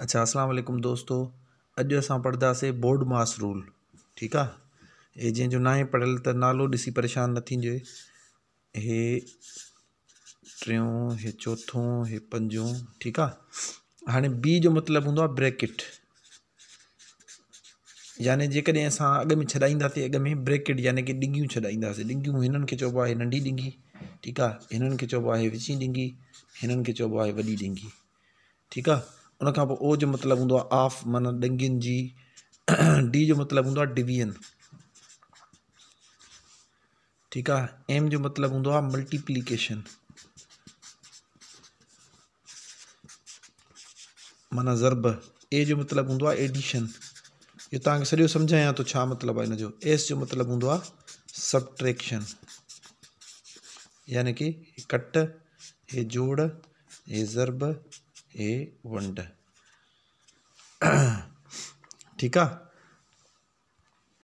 अच्छा अस्सलाम असलेकुम दोस्तो अॼु असां पढ़दासीं बोर्ड मास रूल ठीकु आहे हीअ जंहिंजो नाहे पढ़ियल त नालो ॾिसी परेशान न थींदे हे टियों हे चोथों हे पंजों ठीकु आहे हाणे बी जो मतिलबु हूंदो आहे ब्रेकेट याने जेकॾहिं असां अॻु में छॾाईंदासीं अॻु में ब्रेकिट यानी की डिंगियूं छॾाईंदासीं डिंगियूं हिननि खे चइबो आहे नंढी डिंगी ठीकु आहे हिननि खे चइबो आहे विछी डेंंगी हिननि खे चइबो आहे वॾी डेंंगी ठीकु आहे उन ओ जो मतलब हूंदो ऑफ आफ माना जी डी जो मतलब हूंदो डिवीज़न ठीक है एम जो मतलब हूंदो मल्टीप्लीकेशन माना ज़रब ए जो मतलब हूंदो एडिशन ये तक सॼो सम्झायां तो मतलब है आहे जो एस जो मतलब हूंदो आहे यानी कि कट ये जोड़ ये ज़रब ए वंड ठीक है